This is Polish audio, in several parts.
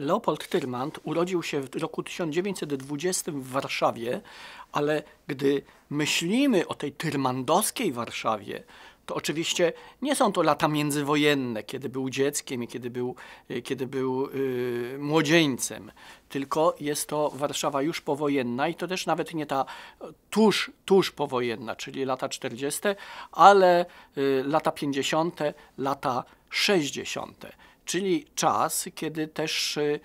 Leopold Tyrmand urodził się w roku 1920 w Warszawie, ale gdy myślimy o tej tyrmandowskiej Warszawie, to oczywiście nie są to lata międzywojenne, kiedy był dzieckiem i kiedy był, y, kiedy był yy, młodzieńcem, tylko jest to Warszawa już powojenna i to też nawet nie ta tuż, tuż powojenna, czyli lata 40., ale yy, lata 50., lata 60 czyli czas, kiedy też y,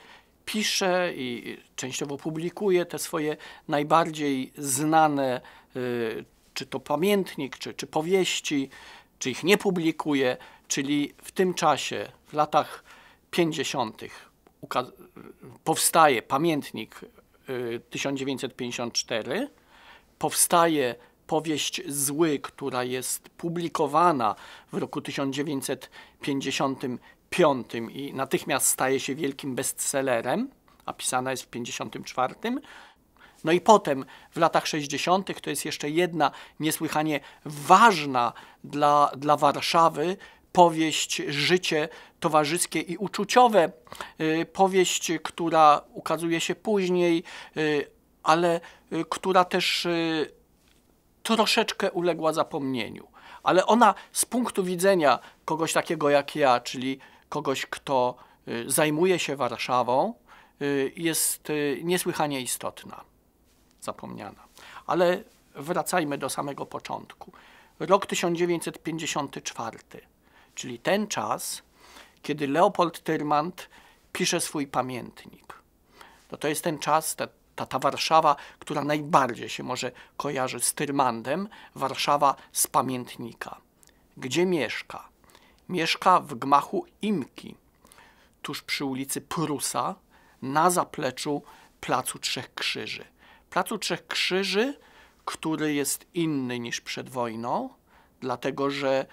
pisze i częściowo publikuje te swoje najbardziej znane, y, czy to pamiętnik, czy, czy powieści, czy ich nie publikuje, czyli w tym czasie, w latach 50. powstaje pamiętnik 1954, y, powstaje powieść Zły, która jest publikowana w roku 1955 piątym i natychmiast staje się wielkim bestsellerem, a pisana jest w 54. No i potem w latach 60. to jest jeszcze jedna niesłychanie ważna dla, dla Warszawy powieść Życie towarzyskie i uczuciowe, y, powieść, która ukazuje się później, y, ale y, która też troszeczkę uległa zapomnieniu. Ale ona z punktu widzenia kogoś takiego jak ja, czyli kogoś, kto y, zajmuje się Warszawą, y, jest y, niesłychanie istotna, zapomniana. Ale wracajmy do samego początku. Rok 1954, czyli ten czas, kiedy Leopold Tyrmand pisze swój pamiętnik. No to jest ten czas, ta, ta, ta Warszawa, która najbardziej się może kojarzy z Tyrmandem, Warszawa z pamiętnika. Gdzie mieszka? Mieszka w gmachu Imki, tuż przy ulicy Prusa, na zapleczu Placu Trzech Krzyży. Placu Trzech Krzyży, który jest inny niż przed wojną, dlatego że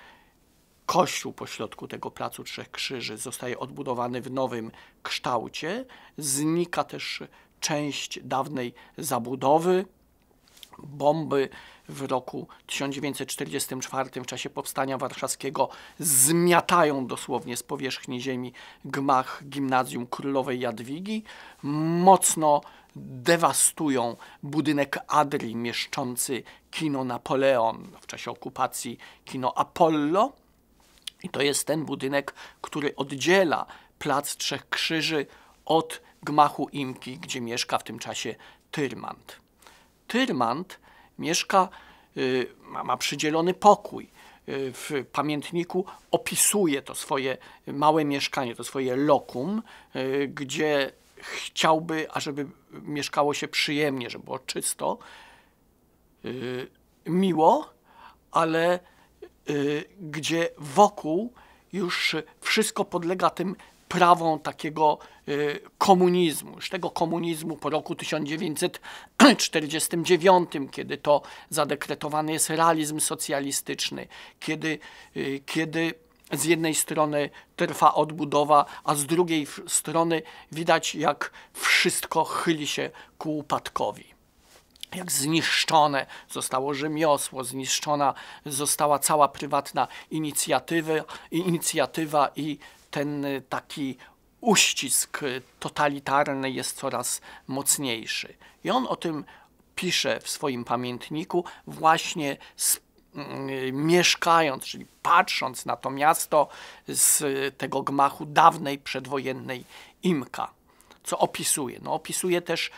kościół pośrodku tego Placu Trzech Krzyży zostaje odbudowany w nowym kształcie. Znika też część dawnej zabudowy. Bomby w roku 1944 w czasie Powstania Warszawskiego zmiatają dosłownie z powierzchni ziemi gmach Gimnazjum Królowej Jadwigi, mocno dewastują budynek Adri mieszczący kino Napoleon w czasie okupacji kino Apollo i to jest ten budynek, który oddziela Plac Trzech Krzyży od gmachu Imki, gdzie mieszka w tym czasie Tyrmand. Tyrmand mieszka, y, ma, przydzielony pokój. Y, w pamiętniku opisuje to swoje małe mieszkanie, to swoje lokum, y, gdzie chciałby, ażeby mieszkało się przyjemnie, żeby było czysto, miło, ale gdzie wokół już wszystko podlega tym prawą takiego y, komunizmu, już tego komunizmu po roku 1949, kiedy to zadekretowany jest realizm socjalistyczny, kiedy, y, kiedy z jednej strony trwa odbudowa, a z drugiej strony widać, jak wszystko chyli się ku upadkowi jak zniszczone zostało rzemiosło, zniszczona została cała prywatna inicjatywa, inicjatywa i ten taki uścisk totalitarny jest coraz mocniejszy. I on o tym pisze w swoim pamiętniku, właśnie z, mm, mieszkając, czyli patrząc na to miasto z tego gmachu dawnej przedwojennej Imka. Co opisuje? No, opisuje też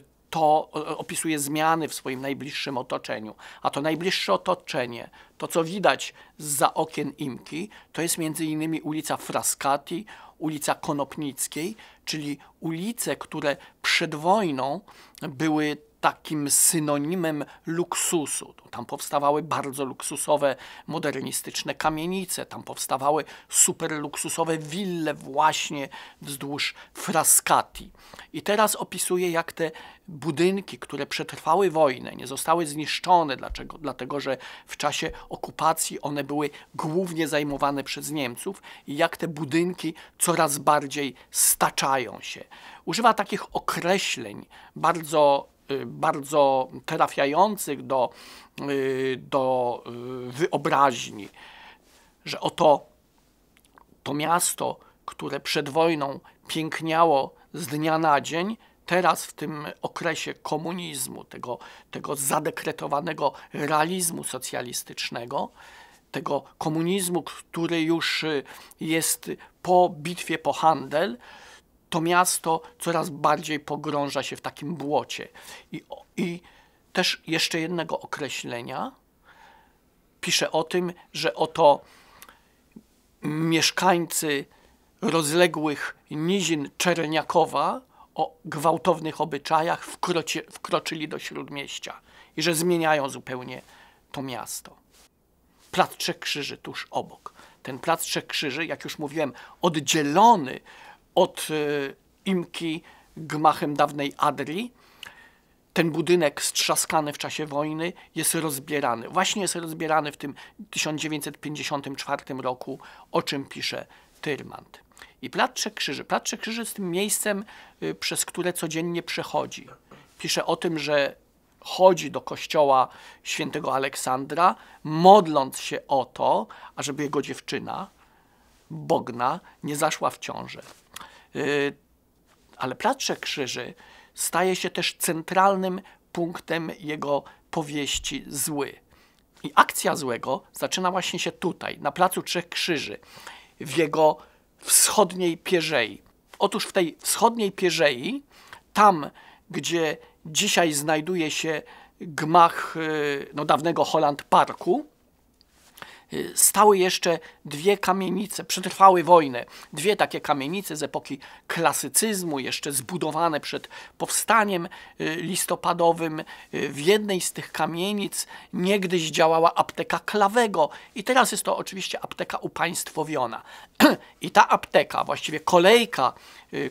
y, to opisuje zmiany w swoim najbliższym otoczeniu. A to najbliższe otoczenie, to co widać za okien Imki, to jest między innymi ulica Frascati, ulica Konopnickiej, czyli ulice, które przed wojną były takim synonimem luksusu. Tam powstawały bardzo luksusowe, modernistyczne kamienice, tam powstawały superluksusowe wille właśnie wzdłuż Frascati. I teraz opisuję, jak te budynki, które przetrwały wojnę, nie zostały zniszczone, dlaczego? dlatego że w czasie okupacji one były głównie zajmowane przez Niemców, i jak te budynki coraz bardziej staczają się. Używa takich określeń bardzo Y, bardzo trafiających do, y, do y, wyobraźni, że oto to miasto, które przed wojną piękniało z dnia na dzień, teraz w tym okresie komunizmu, tego, tego zadekretowanego realizmu socjalistycznego, tego komunizmu, który już jest po bitwie po handel, to miasto coraz bardziej pogrąża się w takim błocie. I, i też jeszcze jednego określenia pisze o tym, że oto mieszkańcy rozległych nizin Czerniakowa o gwałtownych obyczajach wkroci, wkroczyli do śródmieścia i że zmieniają zupełnie to miasto. Plac Trzech Krzyży tuż obok. Ten Plac Trzech Krzyży, jak już mówiłem, oddzielony od y, Imki gmachem dawnej Adrii. Ten budynek strzaskany w czasie wojny jest rozbierany. Właśnie jest rozbierany w tym 1954 roku, o czym pisze Tyrmand. I Platcze Krzyży. Platcze Krzyży jest tym miejscem, y, przez które codziennie przechodzi. Pisze o tym, że chodzi do kościoła świętego Aleksandra, modląc się o to, ażeby jego dziewczyna, Bogna, nie zaszła w ciążę. Y, ale Plac Trzech Krzyży staje się też centralnym punktem jego powieści Zły. I akcja Złego zaczyna właśnie się tutaj, na Placu Trzech Krzyży, w jego wschodniej pierzei. Otóż w tej wschodniej pierzei, tam gdzie dzisiaj znajduje się gmach y, no, dawnego Holland Parku, Y, stały jeszcze dwie kamienice, przetrwały wojnę, dwie takie kamienice z epoki klasycyzmu, jeszcze zbudowane przed powstaniem y, listopadowym. Y, w jednej z tych kamienic niegdyś działała apteka Klawego i teraz jest to oczywiście apteka upaństwowiona. I ta apteka, właściwie kolejka,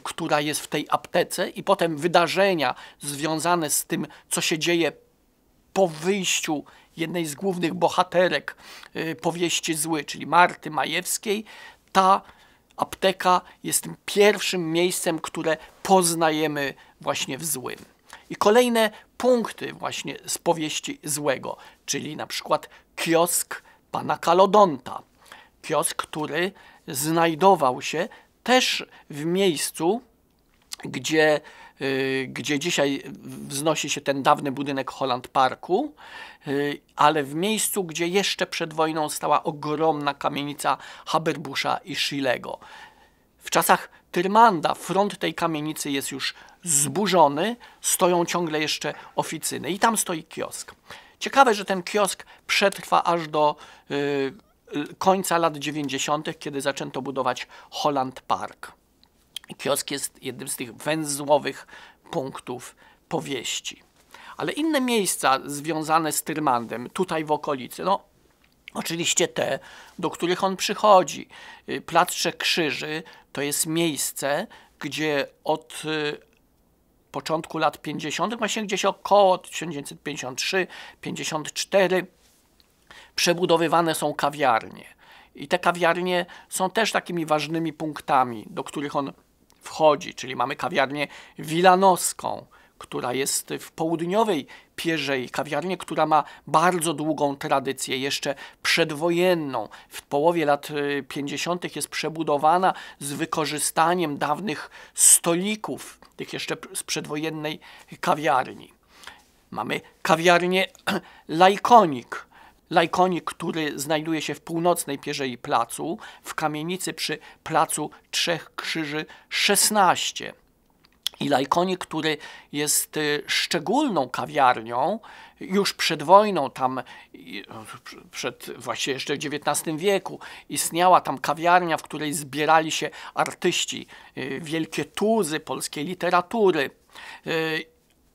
która jest w tej aptece i potem wydarzenia związane z tym, co się dzieje po wyjściu jednej z głównych bohaterek y, powieści Zły, czyli Marty Majewskiej, ta apteka jest tym pierwszym miejscem, które poznajemy właśnie w Złym. I kolejne punkty właśnie z powieści Złego, czyli na przykład kiosk pana Kalodonta. Kiosk, który znajdował się też w miejscu, gdzie Y, gdzie dzisiaj wznosi się ten dawny budynek Holland Parku, y, ale w miejscu, gdzie jeszcze przed wojną stała ogromna kamienica Haberbusza i Schillego. W czasach Tyrmanda front tej kamienicy jest już zburzony, stoją ciągle jeszcze oficyny i tam stoi kiosk. Ciekawe, że ten kiosk przetrwa aż do y, końca lat 90., kiedy zaczęto budować Holland Park. Kiosk jest jednym z tych węzłowych punktów powieści. Ale inne miejsca związane z Tyrmandem, tutaj w okolicy, no Oczywiście te, do których on przychodzi. Y, Platrze Krzyży to jest miejsce, gdzie od y, początku lat 50., właśnie gdzieś około 1953-54, przebudowywane są kawiarnie. I te kawiarnie są też takimi ważnymi punktami, do których on wchodzi, czyli mamy kawiarnię wilanowską, która jest w południowej Pierzei, kawiarnię, która ma bardzo długą tradycję, jeszcze przedwojenną. W połowie lat 50. Y, jest przebudowana z wykorzystaniem dawnych stolików, tych jeszcze z przedwojennej kawiarni. Mamy kawiarnię Lajkonik, Lajkonik, który znajduje się w północnej pierzei placu, w kamienicy przy placu Trzech Krzyży 16. I Lajkonik, który jest y, szczególną kawiarnią, już przed wojną, tam przed właśnie jeszcze w XIX wieku, istniała tam kawiarnia, w której zbierali się artyści, y, wielkie tuzy polskiej literatury. Y,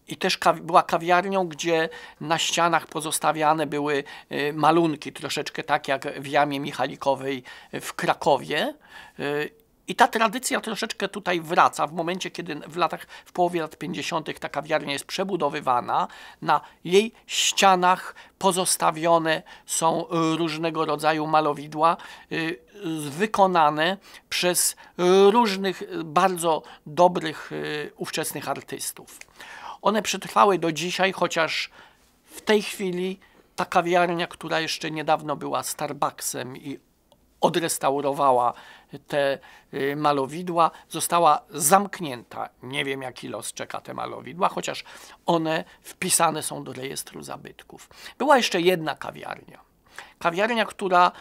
i też kawi była kawiarnią, gdzie na ścianach pozostawiane były y, malunki, troszeczkę tak jak w Jamie Michalikowej y, w Krakowie. Y, I ta tradycja troszeczkę tutaj wraca w momencie, kiedy w latach, w połowie lat 50. ta kawiarnia jest przebudowywana. Na jej ścianach pozostawione są różnego rodzaju malowidła wykonane przez różnych bardzo dobrych ówczesnych artystów. One przetrwały do dzisiaj, chociaż w tej chwili ta kawiarnia, która jeszcze niedawno była Starbucksem i odrestaurowała te y, malowidła, została zamknięta. Nie wiem, jaki los czeka te malowidła, chociaż one wpisane są do rejestru zabytków. Była jeszcze jedna kawiarnia. Kawiarnia, która y,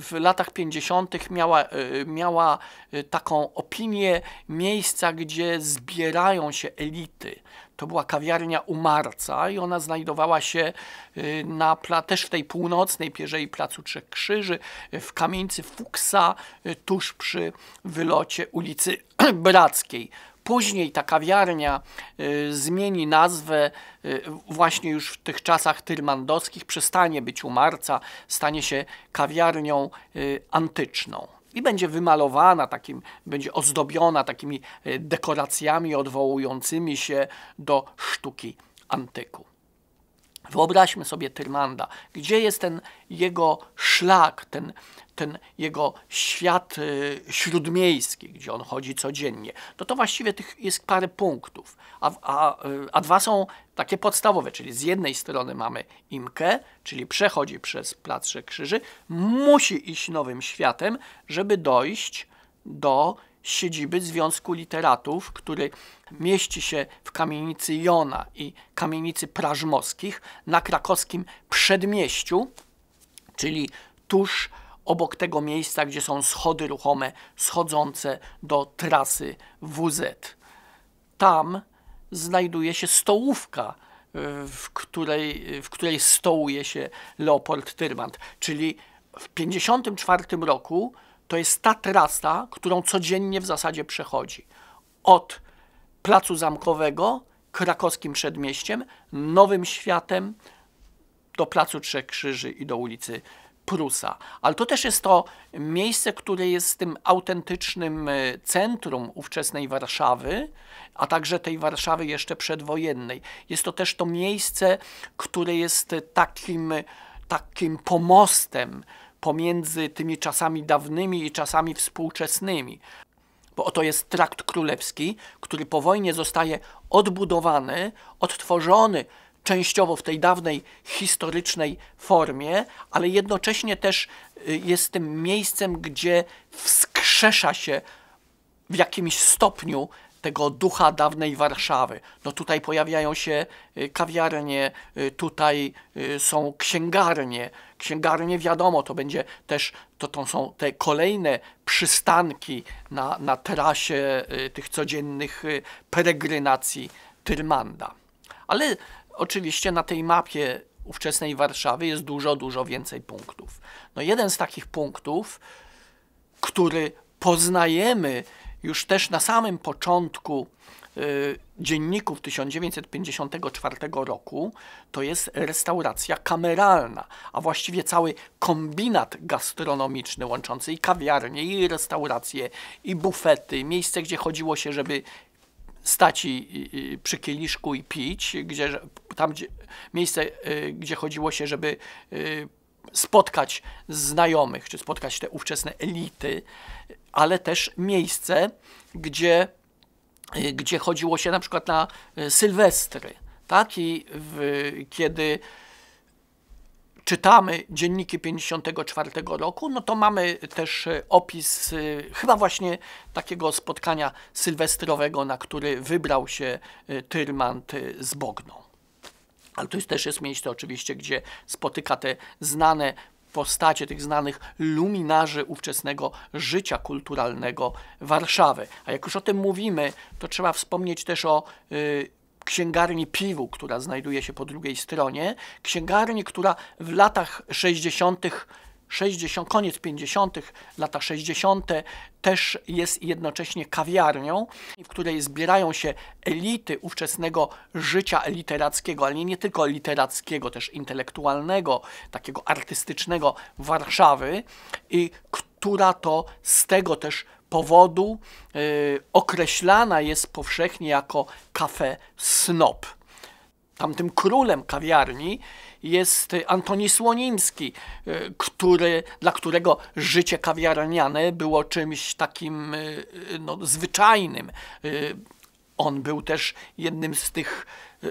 w latach 50. miała, y, miała y, taką opinię miejsca, gdzie zbierają się elity. To była kawiarnia Umarca i ona znajdowała się na, też w tej północnej pierzei Placu Trzech Krzyży, w kamienicy Fuksa, tuż przy wylocie ulicy Brackiej. Później ta kawiarnia y, zmieni nazwę y, właśnie już w tych czasach tyrmandowskich, przestanie być u Marca, stanie się kawiarnią y, antyczną i będzie wymalowana, takim, będzie ozdobiona takimi dekoracjami odwołującymi się do sztuki antyku. Wyobraźmy sobie Tyrmanda. Gdzie jest ten jego szlak, ten, ten jego świat y, śródmiejski, gdzie on chodzi codziennie? No to właściwie tych jest parę punktów, a, a, a dwa są takie podstawowe, czyli z jednej strony mamy Imkę, czyli przechodzi przez Platrze Krzyży, musi iść nowym światem, żeby dojść do siedziby Związku Literatów, który mieści się w kamienicy Jona i kamienicy Prażmowskich na krakowskim przedmieściu, czyli tuż obok tego miejsca, gdzie są schody ruchome schodzące do trasy WZ. Tam znajduje się stołówka, e, w której, e, w której stołuje się Leopold Tyrmand, czyli w 1954 roku to jest ta trasa, którą codziennie w zasadzie przechodzi. Od Placu Zamkowego, krakowskim przedmieściem, Nowym Światem do Placu Trzech Krzyży i do ulicy Prusa. Ale to też jest to miejsce, które jest tym autentycznym e, centrum ówczesnej Warszawy, a także tej Warszawy jeszcze przedwojennej. Jest to też to miejsce, które jest e, takim, e, takim pomostem, pomiędzy tymi czasami dawnymi i czasami współczesnymi. Bo oto jest trakt królewski, który po wojnie zostaje odbudowany, odtworzony częściowo w tej dawnej historycznej formie, ale jednocześnie też y, jest tym miejscem, gdzie wskrzesza się w jakimś stopniu tego ducha dawnej Warszawy. No tutaj pojawiają się y, kawiarnie, y, tutaj są księgarnie, księgarnie, wiadomo, to będzie też, to, to są te kolejne przystanki na, na trasie y, tych codziennych y, peregrinacji Tyrmanda. Ale oczywiście na tej mapie ówczesnej Warszawy jest dużo, dużo więcej punktów. No jeden z takich punktów, który poznajemy już też na samym początku Y, dzienników 1954 roku to jest restauracja kameralna, a właściwie cały kombinat gastronomiczny łączący i kawiarnie, i restauracje, i bufety, miejsce, gdzie chodziło się, żeby stać i, i, przy kieliszku i pić, gdzie, tam gdzie, miejsce, y, gdzie chodziło się, żeby y, spotkać znajomych, czy spotkać te ówczesne elity, ale też miejsce, gdzie Y, gdzie chodziło się na przykład na y, Sylwestry, tak? I w, kiedy czytamy dzienniki 54 roku, no to mamy też y, opis chyba właśnie takiego spotkania sylwestrowego, na który wybrał się Tyrmand z Bogną. Ale to jest, też jest miejsce oczywiście, gdzie spotyka te znane postacie tych znanych luminarzy ówczesnego życia kulturalnego Warszawy. A jak już o tym mówimy, to trzeba wspomnieć też o y, księgarni piwu, która znajduje się po drugiej stronie, księgarni, która w latach 60. 60, koniec 50., lata 60., też jest jednocześnie kawiarnią, w której zbierają się elity ówczesnego życia literackiego, ale nie tylko literackiego, też intelektualnego, takiego artystycznego Warszawy, i która to z tego też powodu y, określana jest powszechnie jako kafe snob tamtym królem kawiarni jest Antoni Słonimski, y, który, dla którego życie kawiarniane było czymś takim y, y, no, zwyczajnym. On był też jednym z tych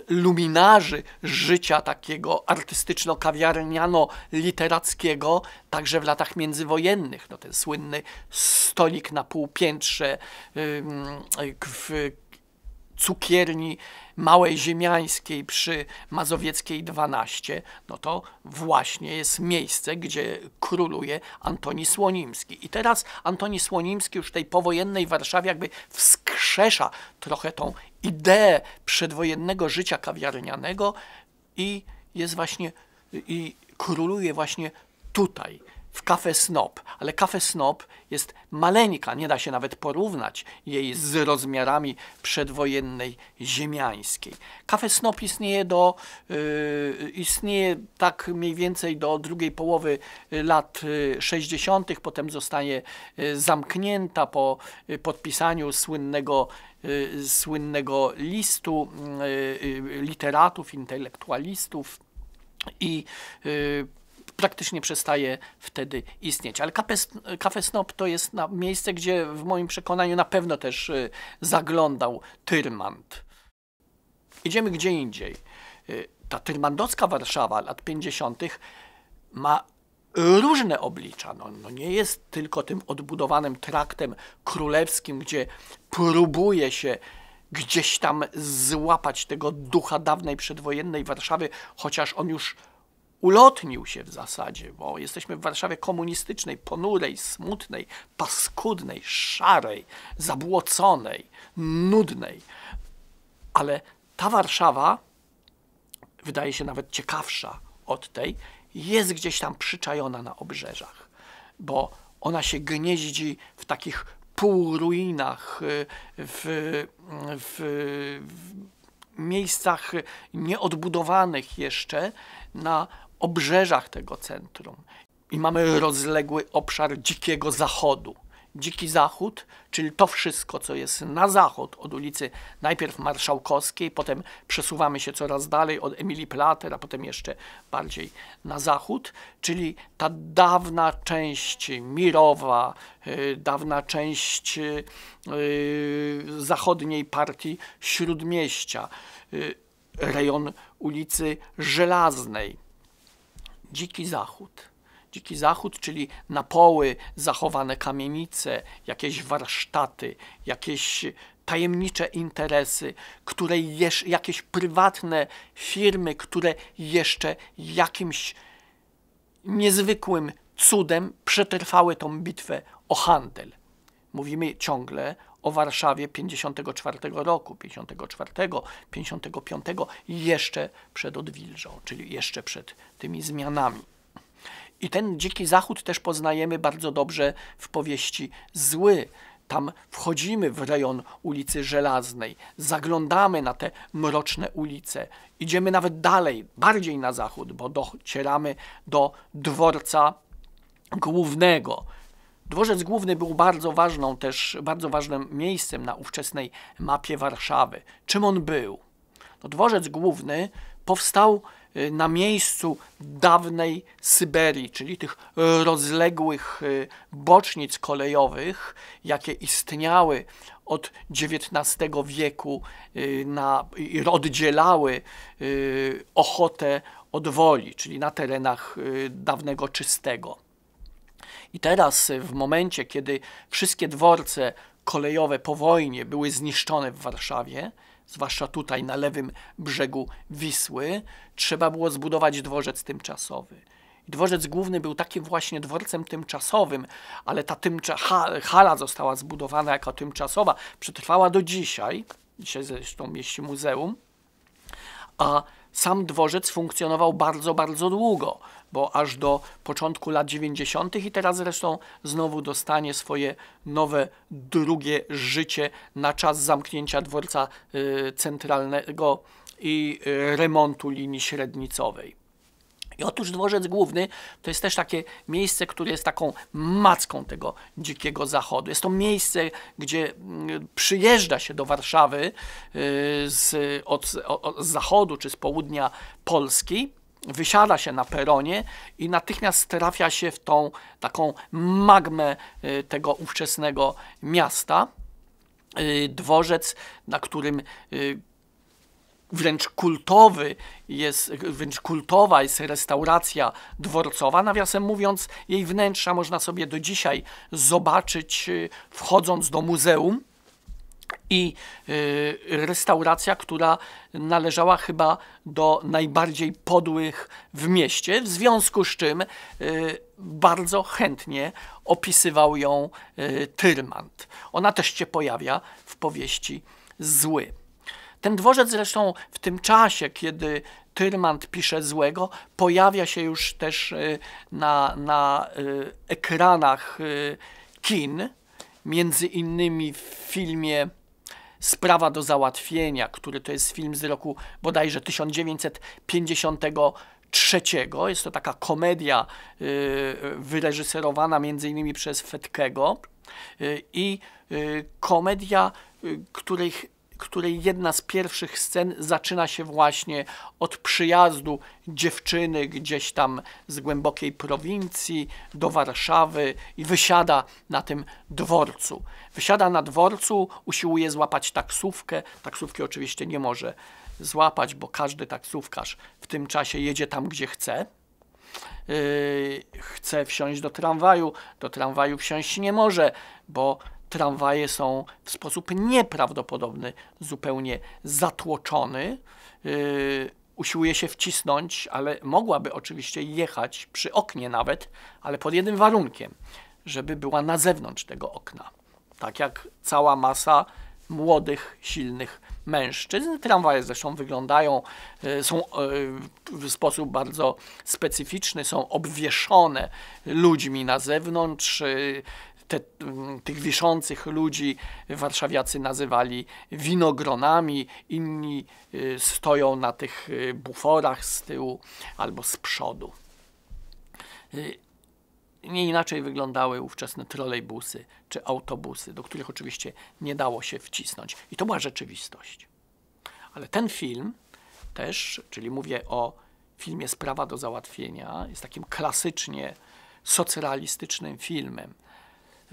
luminarzy życia takiego artystyczno-kawiarniano-literackiego, także w latach międzywojennych. No, ten słynny stolik na półpiętrze w cukierni Małej Ziemiańskiej przy Mazowieckiej 12, no to właśnie jest miejsce, gdzie króluje Antoni Słonimski. I teraz Antoni Słonimski już tej powojennej Warszawie jakby wskrzesza trochę tą ideę przedwojennego życia kawiarnianego i jest właśnie i króluje właśnie tutaj w Cafe Snob, ale Cafe Snob jest maleńka, nie da się nawet porównać jej z rozmiarami przedwojennej ziemiańskiej. Cafe Snob istnieje do, yy, istnieje tak mniej więcej do drugiej połowy y, lat 60., y, potem zostanie y, zamknięta po podpisaniu słynnego słynnego listu literatów, intelektualistów i praktycznie przestaje wtedy istnieć. Ale kafe, snob to jest na, miejsce, gdzie w moim przekonaniu na pewno też y, zaglądał Tyrmand. Idziemy gdzie indziej. Y, ta tyrmandowska Warszawa lat 50. ma różne oblicza. No, no, nie jest tylko tym odbudowanym traktem królewskim, gdzie próbuje się gdzieś tam złapać tego ducha dawnej przedwojennej Warszawy, chociaż on już ulotnił się w zasadzie, bo jesteśmy w Warszawie komunistycznej, ponurej, smutnej, paskudnej, szarej, zabłoconej, nudnej. Ale ta Warszawa wydaje się nawet ciekawsza od tej, jest gdzieś tam przyczajona na obrzeżach, bo ona się gnieździ w takich półruinach, y, w, w, w miejscach nieodbudowanych jeszcze, na obrzeżach tego centrum i mamy rozległy obszar dzikiego zachodu. Dziki Zachód, czyli to wszystko, co jest na zachód od ulicy najpierw Marszałkowskiej, potem przesuwamy się coraz dalej od Emilii Plater, a potem jeszcze bardziej na zachód, czyli ta dawna część Mirowa, yy, dawna część yy, zachodniej partii Śródmieścia, yy, rejon ulicy Żelaznej dziki zachód. Dziki Zachód, czyli na poły zachowane kamienice, jakieś warsztaty, jakieś tajemnicze interesy, które jeszcze jakieś prywatne firmy, które jeszcze jakimś niezwykłym cudem przetrwały tą bitwę o handel. Mówimy ciągle o Warszawie 54 roku, 54, 55, jeszcze przed Odwilżą, czyli jeszcze przed tymi zmianami. I ten dziki zachód też poznajemy bardzo dobrze w powieści Zły. Tam wchodzimy w rejon ulicy Żelaznej, zaglądamy na te mroczne ulice, idziemy nawet dalej, bardziej na zachód, bo docieramy do dworca głównego, Dworzec Główny był bardzo ważną też, bardzo ważnym miejscem na ówczesnej mapie Warszawy. Czym on był? No, dworzec Główny powstał y, na miejscu dawnej Syberii, czyli tych rozległych y, bocznic kolejowych, jakie istniały od XIX wieku y, na, i oddzielały Ochotę od Woli, czyli na terenach dawnego Czystego. I teraz, y, w momencie, kiedy wszystkie dworce kolejowe po wojnie były zniszczone w Warszawie, zwłaszcza tutaj na lewym brzegu Wisły, trzeba było zbudować dworzec tymczasowy. Dworzec główny był takim właśnie dworcem tymczasowym, ale ta tymcza hala została zbudowana jako tymczasowa, przetrwała do dzisiaj, dzisiaj zresztą mieści muzeum, a sam dworzec funkcjonował bardzo, bardzo długo bo aż do początku lat 90. i teraz zresztą znowu dostanie swoje nowe drugie życie na czas zamknięcia dworca y, centralnego i y, remontu linii średnicowej. I otóż dworzec główny to jest też takie miejsce, które jest taką macką tego dzikiego zachodu. Jest to miejsce, gdzie mm, przyjeżdża się do Warszawy y, z, od, od, z zachodu czy z południa Polski wysiada się na peronie i natychmiast trafia się w tą taką magmę y, tego ówczesnego miasta. Y, dworzec, na którym y, wręcz kultowy jest, wręcz kultowa jest restauracja dworcowa. Nawiasem mówiąc, jej wnętrza można sobie do dzisiaj zobaczyć wchodząc do muzeum i y, restauracja, która należała chyba do najbardziej podłych w mieście, w związku z czym y, bardzo chętnie opisywał ją y, Tyrmand. Ona też się pojawia w powieści Zły. Ten dworzec zresztą w tym czasie, kiedy Tyrmand pisze złego, pojawia się już też na, na ekranach kin, między innymi w filmie Sprawa do załatwienia, który to jest film z roku bodajże 1953. Jest to taka komedia y, wyreżyserowana między innymi przez Fetkego y, i y, komedia, których której jedna z pierwszych scen zaczyna się właśnie od przyjazdu dziewczyny gdzieś tam z głębokiej prowincji do Warszawy i wysiada na tym dworcu. Wysiada na dworcu, usiłuje złapać taksówkę. Taksówki oczywiście nie może złapać, bo każdy taksówkarz w tym czasie jedzie tam, gdzie chce. Yy, chce wsiąść do tramwaju, do tramwaju wsiąść nie może, bo tramwaje są w sposób nieprawdopodobny zupełnie zatłoczony. Yy, usiłuje się wcisnąć, ale mogłaby oczywiście jechać przy oknie nawet, ale pod jednym warunkiem, żeby była na zewnątrz tego okna. Tak jak cała masa młodych, silnych mężczyzn. Tramwaje zresztą wyglądają, yy, są yy, w sposób bardzo specyficzny, są obwieszone ludźmi na zewnątrz, te, mm, tych wiszących ludzi warszawiacy nazywali winogronami, inni y, stoją na tych y, buforach z tyłu albo z przodu. Y, nie inaczej wyglądały ówczesne trolejbusy czy autobusy, do których oczywiście nie dało się wcisnąć. I to była rzeczywistość. Ale ten film też, czyli mówię o filmie Sprawa do załatwienia, jest takim klasycznie socrealistycznym filmem,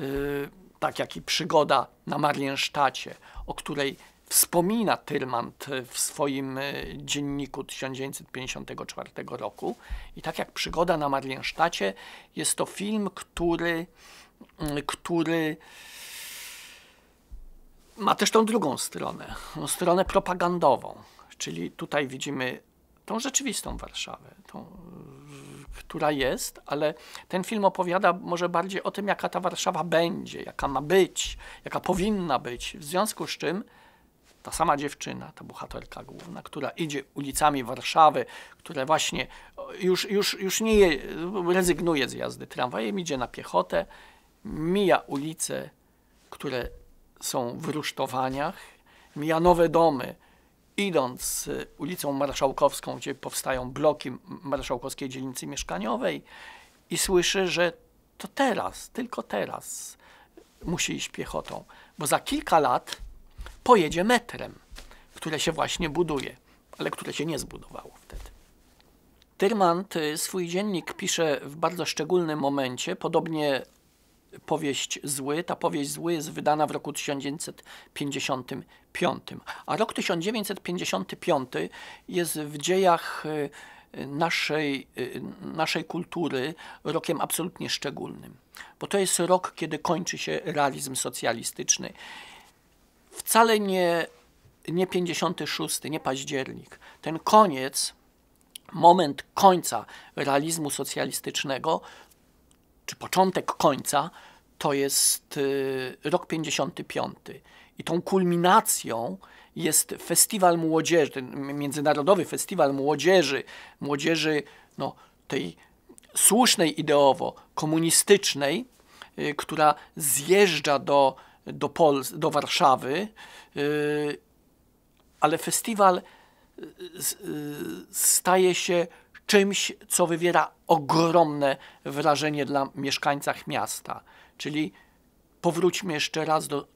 Y, tak jak i przygoda na Mariensztacie, o której wspomina Tyrmand w swoim y, dzienniku 1954 roku. I tak jak przygoda na Mariensztacie, jest to film, który, y, który ma też tą drugą stronę, stronę propagandową. Czyli tutaj widzimy tą rzeczywistą Warszawę, tą która jest, ale ten film opowiada może bardziej o tym, jaka ta Warszawa będzie, jaka ma być, jaka powinna być. W związku z czym ta sama dziewczyna, ta bohaterka główna, która idzie ulicami Warszawy, która właśnie już, już, już nie je, rezygnuje z jazdy tramwajem, idzie na piechotę, mija ulice, które są w rusztowaniach, mija nowe domy, idąc y, ulicą Marszałkowską, gdzie powstają bloki Marszałkowskiej Dzielnicy Mieszkaniowej i słyszy, że to teraz, tylko teraz musi iść piechotą, bo za kilka lat pojedzie metrem, które się właśnie buduje, ale które się nie zbudowało wtedy. Tyrmand y, swój dziennik pisze w bardzo szczególnym momencie, podobnie powieść Zły. Ta powieść Zły jest wydana w roku 1955. A rok 1955 jest w dziejach y, naszej, y, naszej kultury rokiem absolutnie szczególnym, bo to jest rok, kiedy kończy się realizm socjalistyczny. Wcale nie, nie 56, nie październik. Ten koniec, moment końca realizmu socjalistycznego czy początek końca, to jest y, rok 55. I tą kulminacją jest Festiwal Młodzieży, ten Międzynarodowy Festiwal Młodzieży, młodzieży no, tej słusznej ideowo, komunistycznej, y, która zjeżdża do, do, Pol do Warszawy, y, ale festiwal staje się czymś, co wywiera ogromne wrażenie dla mieszkańców miasta. Czyli powróćmy jeszcze raz do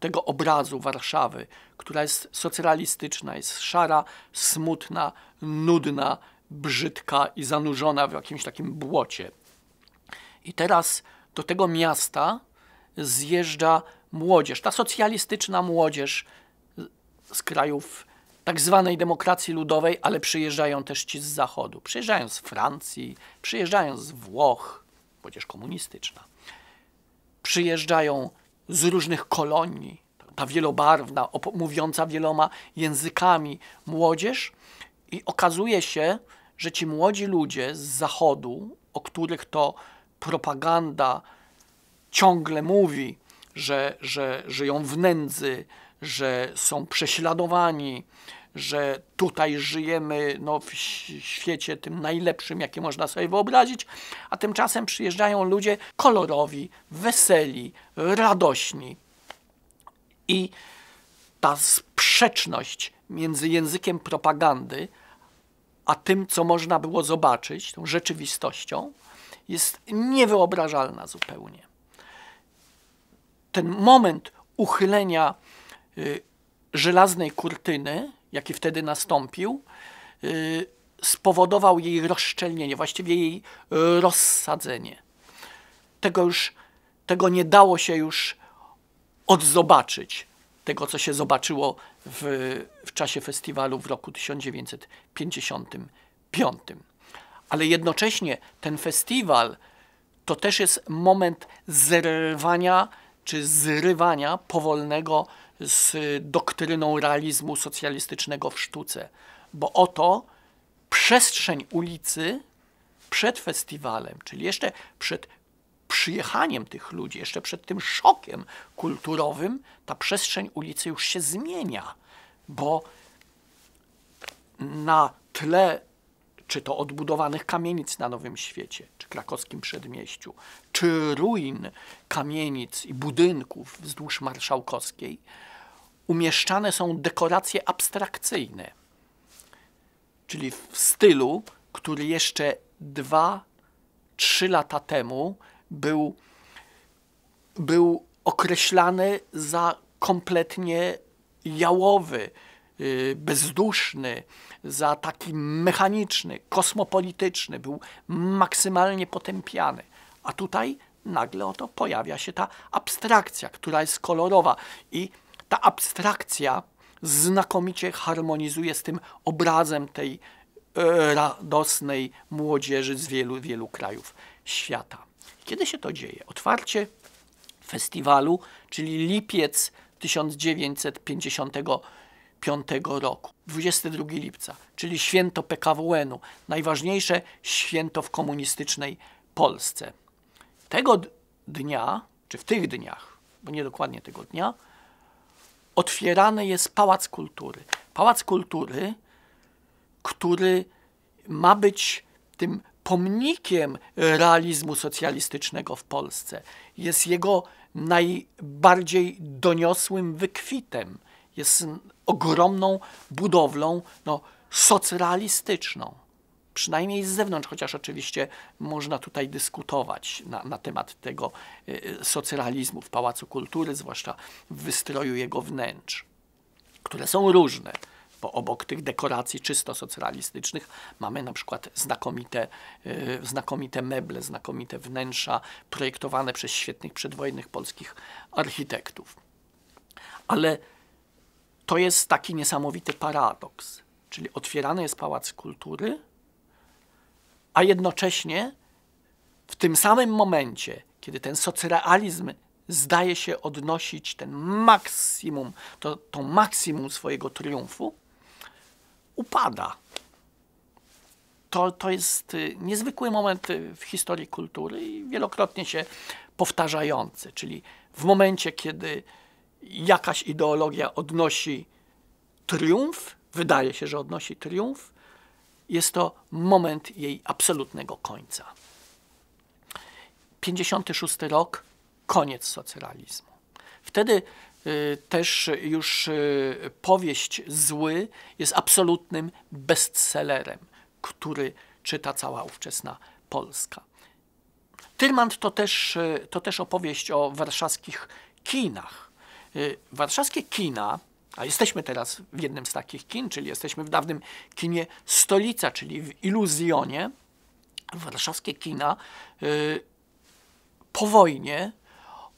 tego obrazu Warszawy, która jest socjalistyczna, jest szara, smutna, nudna, brzydka i zanurzona w jakimś takim błocie. I teraz do tego miasta zjeżdża młodzież, ta socjalistyczna młodzież z krajów tak zwanej demokracji ludowej, ale przyjeżdżają też ci z zachodu. Przyjeżdżają z Francji, przyjeżdżają z Włoch, młodzież komunistyczna. Przyjeżdżają z różnych kolonii, ta wielobarwna, mówiąca wieloma językami młodzież i okazuje się, że ci młodzi ludzie z zachodu, o których to propaganda ciągle mówi, że, że żyją w nędzy, że są prześladowani, że tutaj żyjemy no, w świecie tym najlepszym, jaki można sobie wyobrazić, a tymczasem przyjeżdżają ludzie kolorowi, weseli, radośni. I ta sprzeczność między językiem propagandy a tym, co można było zobaczyć, tą rzeczywistością, jest niewyobrażalna zupełnie. Ten moment uchylenia Y, żelaznej kurtyny, jaki wtedy nastąpił, y, spowodował jej rozszczelnienie, właściwie jej rozsadzenie. Tego już, tego nie dało się już odzobaczyć, tego co się zobaczyło w, w czasie festiwalu w roku 1955. Ale jednocześnie ten festiwal to też jest moment zerwania czy zrywania powolnego z doktryną realizmu socjalistycznego w sztuce, bo oto przestrzeń ulicy przed festiwalem, czyli jeszcze przed przyjechaniem tych ludzi, jeszcze przed tym szokiem kulturowym, ta przestrzeń ulicy już się zmienia, bo na tle czy to odbudowanych kamienic na Nowym Świecie, czy krakowskim przedmieściu, czy ruin kamienic i budynków wzdłuż Marszałkowskiej, umieszczane są dekoracje abstrakcyjne, czyli w stylu, który jeszcze dwa, trzy lata temu był, był określany za kompletnie jałowy, y, bezduszny, za taki mechaniczny, kosmopolityczny, był maksymalnie potępiany. A tutaj nagle oto pojawia się ta abstrakcja, która jest kolorowa i ta abstrakcja znakomicie harmonizuje z tym obrazem tej e, radosnej młodzieży z wielu, wielu krajów świata. Kiedy się to dzieje? Otwarcie festiwalu, czyli lipiec 1955 roku, 22 lipca, czyli święto PKWN-u, najważniejsze święto w komunistycznej Polsce. Tego dnia, czy w tych dniach, bo nie dokładnie tego dnia, otwierany jest Pałac Kultury. Pałac Kultury, który ma być tym pomnikiem realizmu socjalistycznego w Polsce. Jest jego najbardziej doniosłym wykwitem. Jest ogromną budowlą no, socrealistyczną przynajmniej z zewnątrz, chociaż oczywiście można tutaj dyskutować na, na temat tego e, socrealizmu w Pałacu Kultury, zwłaszcza w wystroju jego wnętrz, które są różne bo obok tych dekoracji czysto socrealistycznych mamy na przykład znakomite, e, znakomite meble, znakomite wnętrza projektowane przez świetnych przedwojennych polskich architektów. Ale to jest taki niesamowity paradoks, czyli otwierany jest Pałac Kultury, a jednocześnie w tym samym momencie, kiedy ten socrealizm zdaje się odnosić ten maksimum, to, to maksimum swojego triumfu, upada. To, to jest y, niezwykły moment y, w historii kultury i wielokrotnie się powtarzający, czyli w momencie, kiedy jakaś ideologia odnosi triumf, wydaje się, że odnosi triumf, jest to moment jej absolutnego końca. 56 rok, koniec socrealizmu. Wtedy y, też już y, powieść Zły jest absolutnym bestsellerem, który czyta cała ówczesna Polska. Tyrmand to też, y, to też opowieść o warszawskich kinach. Y, warszawskie kina a jesteśmy teraz w jednym z takich kin, czyli jesteśmy w dawnym kinie Stolica, czyli w Iluzjonie. Warszawskie kina y, po wojnie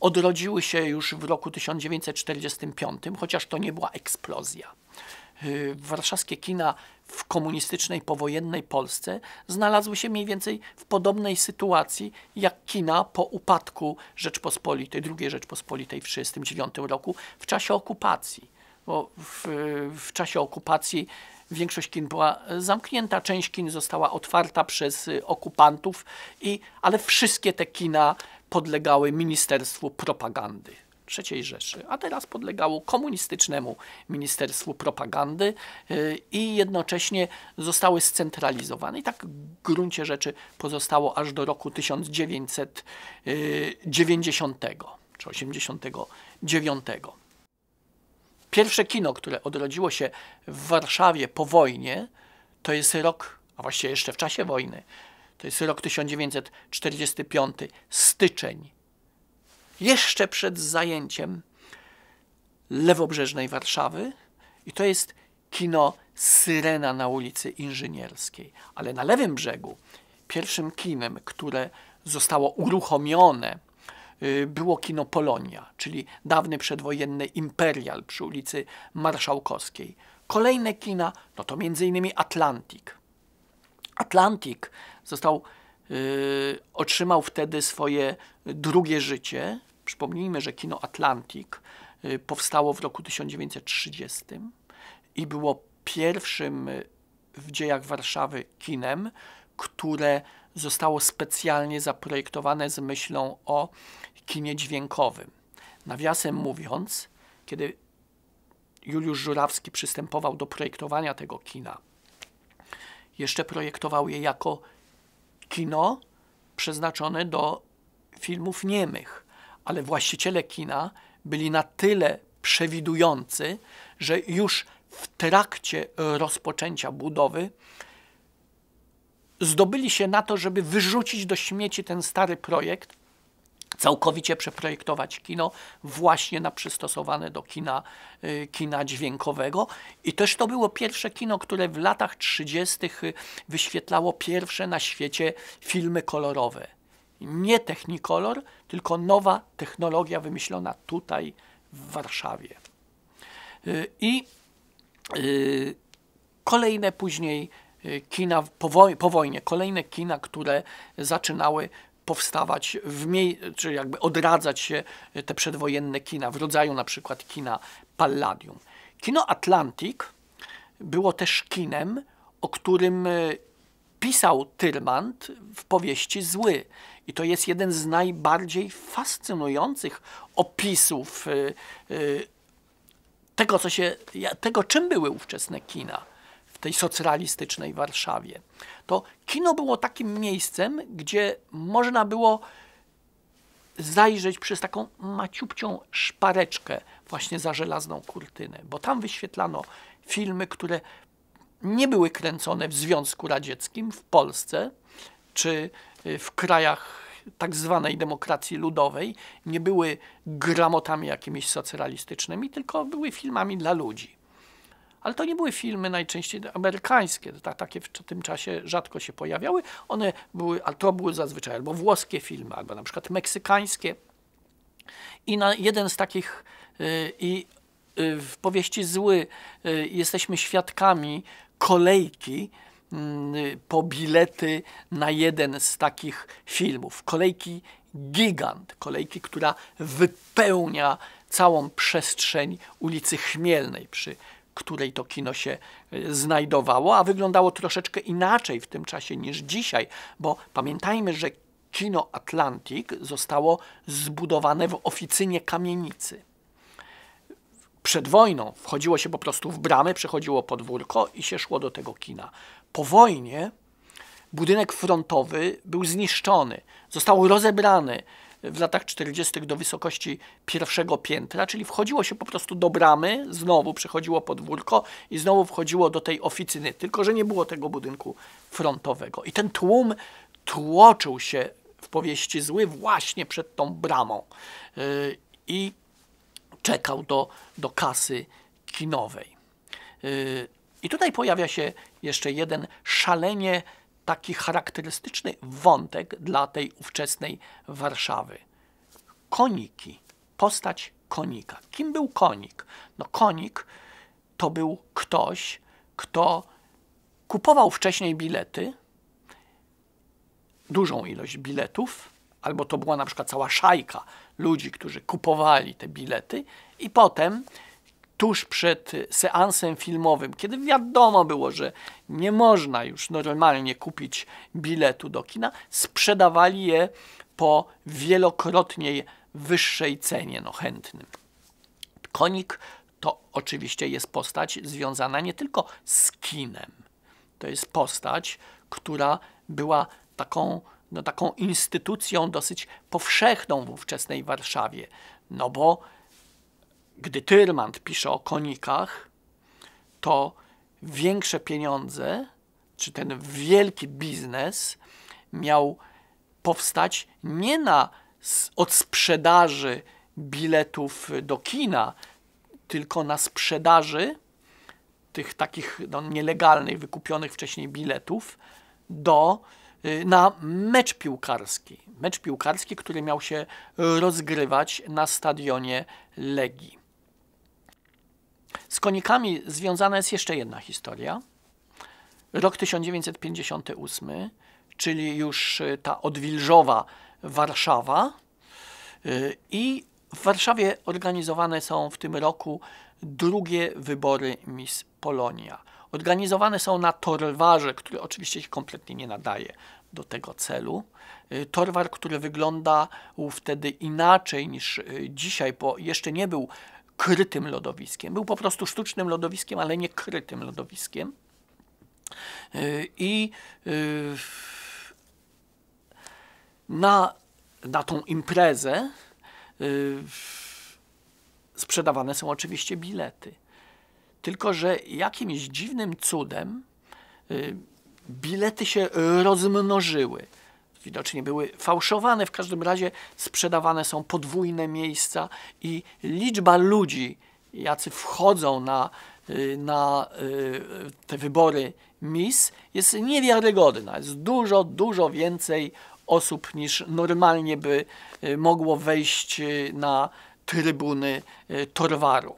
odrodziły się już w roku 1945, chociaż to nie była eksplozja. Y, warszawskie kina w komunistycznej, powojennej Polsce znalazły się mniej więcej w podobnej sytuacji jak kina po upadku Rzeczpospolitej, II Rzeczpospolitej w 1939 roku w czasie okupacji bo w, w czasie okupacji większość kin była zamknięta, część kin została otwarta przez y, okupantów, i, ale wszystkie te kina podlegały Ministerstwu Propagandy. III Rzeszy, a teraz podlegało komunistycznemu Ministerstwu Propagandy y, i jednocześnie zostały scentralizowane. I tak w gruncie rzeczy pozostało aż do roku 1990 y, czy 1989. Pierwsze kino, które odrodziło się w Warszawie po wojnie, to jest rok, a właściwie jeszcze w czasie wojny, to jest rok 1945, styczeń. Jeszcze przed zajęciem lewobrzeżnej Warszawy i to jest kino Syrena na ulicy Inżynierskiej. Ale na lewym brzegu pierwszym kinem, które zostało uruchomione Y, było kino Polonia, czyli dawny przedwojenny Imperial przy ulicy Marszałkowskiej. Kolejne kina, no to m.in. Atlantik. Atlantik został, yy, otrzymał wtedy swoje drugie życie. Przypomnijmy, że kino Atlantik y, powstało w roku 1930 i było pierwszym y, w dziejach Warszawy kinem, które zostało specjalnie zaprojektowane z myślą o kinie dźwiękowym. Nawiasem mówiąc, kiedy Juliusz Żurawski przystępował do projektowania tego kina, jeszcze projektował je jako kino przeznaczone do filmów niemych, ale właściciele kina byli na tyle przewidujący, że już w trakcie rozpoczęcia budowy zdobyli się na to, żeby wyrzucić do śmieci ten stary projekt całkowicie przeprojektować kino właśnie na przystosowane do kina, y, kina dźwiękowego. I też to było pierwsze kino, które w latach 30. Y, wyświetlało pierwsze na świecie filmy kolorowe. Nie technikolor, tylko nowa technologia wymyślona tutaj w Warszawie. Y, I kolejne później kina po, wojnie, kolejne kina, które zaczynały powstawać, w czy jakby odradzać się e, te przedwojenne kina, w rodzaju na przykład kina Palladium. Kino Atlantic było też kinem, o którym e, pisał Tyrmand w powieści Zły. I to jest jeden z najbardziej fascynujących opisów e, tego, co się, tego czym były ówczesne kina tej socrealistycznej Warszawie, to kino było takim miejscem, gdzie można było zajrzeć przez taką maciupcią szpareczkę właśnie za żelazną kurtynę, bo tam wyświetlano filmy, które nie były kręcone w Związku Radzieckim, w Polsce czy y, w krajach tak zwanej demokracji ludowej, nie były gramotami jakimiś socrealistycznymi, tylko były filmami dla ludzi. Ale to nie były filmy najczęściej amerykańskie, takie w tym czasie rzadko się pojawiały. One były, a to były zazwyczaj albo włoskie filmy, albo na przykład meksykańskie. I na jeden z takich y, i y, w powieści Zły y, jesteśmy świadkami kolejki mm, po bilety na jeden z takich filmów. Kolejki gigant, kolejki, która wypełnia całą przestrzeń ulicy Chmielnej przy której to kino się e, znajdowało, a wyglądało troszeczkę inaczej w tym czasie niż dzisiaj, bo pamiętajmy, że kino Atlantik zostało zbudowane w oficynie kamienicy. Przed wojną wchodziło się po prostu w bramy, przechodziło podwórko i się szło do tego kina. Po wojnie budynek frontowy był zniszczony, został rozebrany, w latach 40. do wysokości pierwszego piętra, czyli wchodziło się po prostu do bramy, znowu przechodziło podwórko i znowu wchodziło do tej oficyny, tylko że nie było tego budynku frontowego. I ten tłum tłoczył się w powieści zły właśnie przed tą bramą yy, i czekał do, do kasy kinowej. Yy, I tutaj pojawia się jeszcze jeden szalenie taki charakterystyczny wątek dla tej ówczesnej Warszawy. Koniki, postać konika. Kim był konik? No konik to był ktoś, kto kupował wcześniej bilety, dużą ilość biletów, albo to była na przykład cała szajka ludzi, którzy kupowali te bilety i potem tuż przed seansem filmowym, kiedy wiadomo było, że nie można już normalnie kupić biletu do kina, sprzedawali je po wielokrotnie wyższej cenie no, chętnym. Konik to oczywiście jest postać związana nie tylko z kinem. To jest postać, która była taką, no, taką instytucją dosyć powszechną w ówczesnej Warszawie, no bo gdy Tyrmand pisze o konikach, to większe pieniądze, czy ten wielki biznes miał powstać nie na od sprzedaży biletów do kina, tylko na sprzedaży tych takich no, nielegalnych, wykupionych wcześniej biletów do, y, na mecz piłkarski. Mecz piłkarski, który miał się rozgrywać na stadionie Legii. Z konikami związana jest jeszcze jedna historia. Rok 1958, czyli już y, ta odwilżowa Warszawa. Y, I w Warszawie organizowane są w tym roku drugie wybory Miss Polonia. Organizowane są na torwarze, który oczywiście się kompletnie nie nadaje do tego celu. Y, torwar, który wyglądał wtedy inaczej niż dzisiaj, bo jeszcze nie był krytym lodowiskiem. Był po prostu sztucznym lodowiskiem, ale nie krytym lodowiskiem. Y, I y, na, na tą imprezę y, sprzedawane są oczywiście bilety. Tylko, że jakimś dziwnym cudem bilety się rozmnożyły widocznie były fałszowane, w każdym razie sprzedawane są podwójne miejsca i liczba ludzi, jacy wchodzą na, y, na y, te wybory MIS jest niewiarygodna. Jest dużo, dużo więcej osób niż normalnie by y, mogło wejść na trybuny Torwaru.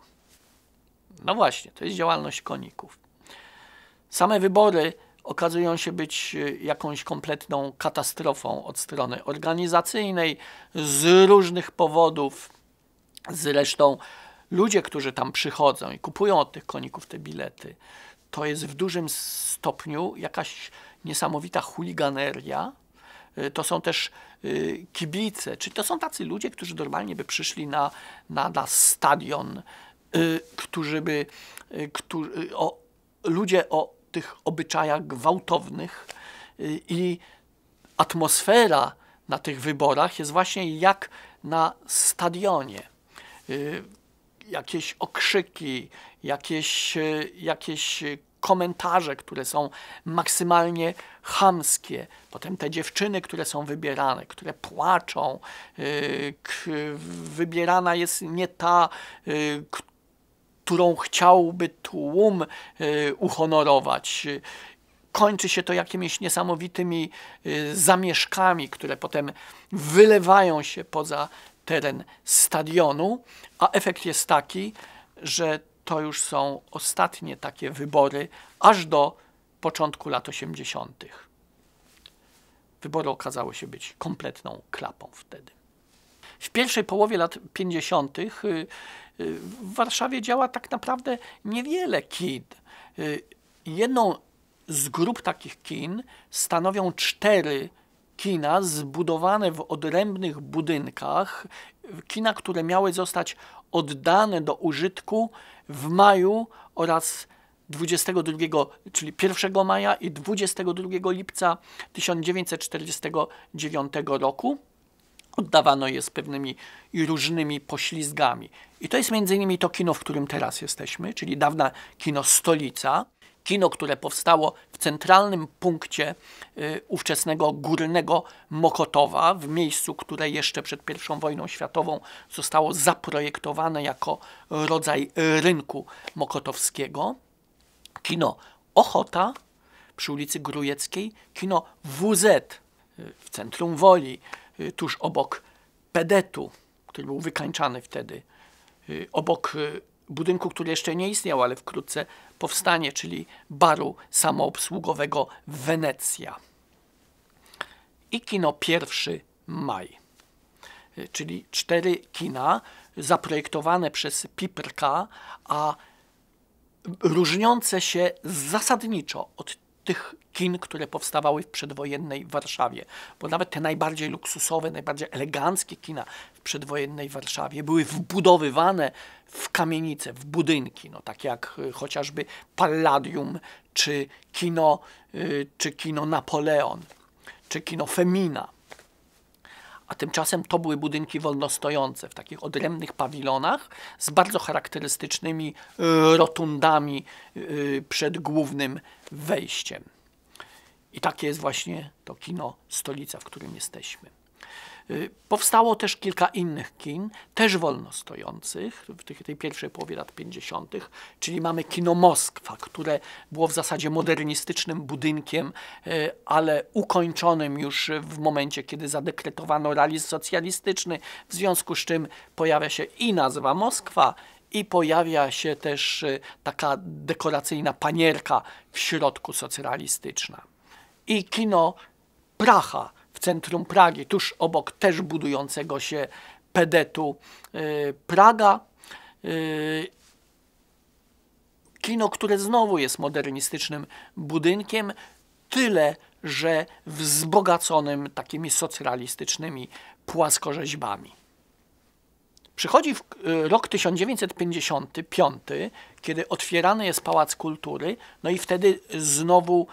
No właśnie, to jest działalność koników. Same wybory okazują się być e, jakąś kompletną katastrofą od strony organizacyjnej, z różnych powodów. Zresztą ludzie, którzy tam przychodzą i kupują od tych koników te bilety, to jest w dużym stopniu jakaś niesamowita chuliganeria. E, to są też e, kibice, czyli to są tacy ludzie, którzy normalnie by przyszli na, na, na stadion, którzy by, którzy, o, ludzie o tych obyczajach gwałtownych y, i atmosfera na tych wyborach jest właśnie jak na stadionie. Y, jakieś okrzyki, jakieś, y, jakieś komentarze, które są maksymalnie chamskie. Potem te dziewczyny, które są wybierane, które płaczą. Wybierana jest nie ta, którą chciałby tłum e, uhonorować. Kończy się to jakimiś niesamowitymi e, zamieszkami, które potem wylewają się poza teren stadionu, a efekt jest taki, że to już są ostatnie takie wybory aż do początku lat 80. Wybory okazały się być kompletną klapą wtedy. W pierwszej połowie lat 50. W Warszawie działa tak naprawdę niewiele kin. Y, jedną z grup takich kin stanowią cztery kina zbudowane w odrębnych budynkach, kina, które miały zostać oddane do użytku w maju oraz 22, czyli 1 maja i 22 lipca 1949 roku oddawano je z pewnymi i różnymi poślizgami. I to jest między innymi to kino, w którym teraz jesteśmy, czyli dawna kino Stolica, kino, które powstało w centralnym punkcie y, ówczesnego górnego Mokotowa, w miejscu, które jeszcze przed I wojną światową zostało zaprojektowane jako rodzaj rynku mokotowskiego. Kino Ochota przy ulicy Grujeckiej, kino WZ y, w centrum Woli, Y, tuż obok pedetu, który był wykańczany wtedy, y, obok y, budynku, który jeszcze nie istniał, ale wkrótce powstanie, czyli baru samoobsługowego Wenecja. I kino 1 maj, czyli cztery kina zaprojektowane przez Piprka, a różniące się zasadniczo od tych kin, które powstawały w przedwojennej Warszawie. Bo nawet te najbardziej luksusowe, najbardziej eleganckie kina w przedwojennej Warszawie były wbudowywane w kamienice, w budynki, no, tak jak y, chociażby Palladium, czy kino, y, czy kino Napoleon, czy kino Femina a tymczasem to były budynki wolnostojące w takich odrębnych pawilonach z bardzo charakterystycznymi y, rotundami y, przed głównym wejściem. I takie jest właśnie to kino Stolica, w którym jesteśmy. Y, powstało też kilka innych kin, też wolno stojących, w tej pierwszej połowie lat 50., czyli mamy kino Moskwa, które było w zasadzie modernistycznym budynkiem, y, ale ukończonym już w momencie, kiedy zadekretowano realizm socjalistyczny, w związku z czym pojawia się i nazwa Moskwa, i pojawia się też y, taka dekoracyjna panierka w środku socjalistyczna. I kino Pracha, w centrum Pragi, tuż obok też budującego się pedetu y, Praga. Y, kino, które znowu jest modernistycznym budynkiem, tyle, że wzbogaconym takimi socrealistycznymi płaskorzeźbami. Przychodzi y, rok 1955, kiedy otwierany jest Pałac Kultury, no i wtedy znowu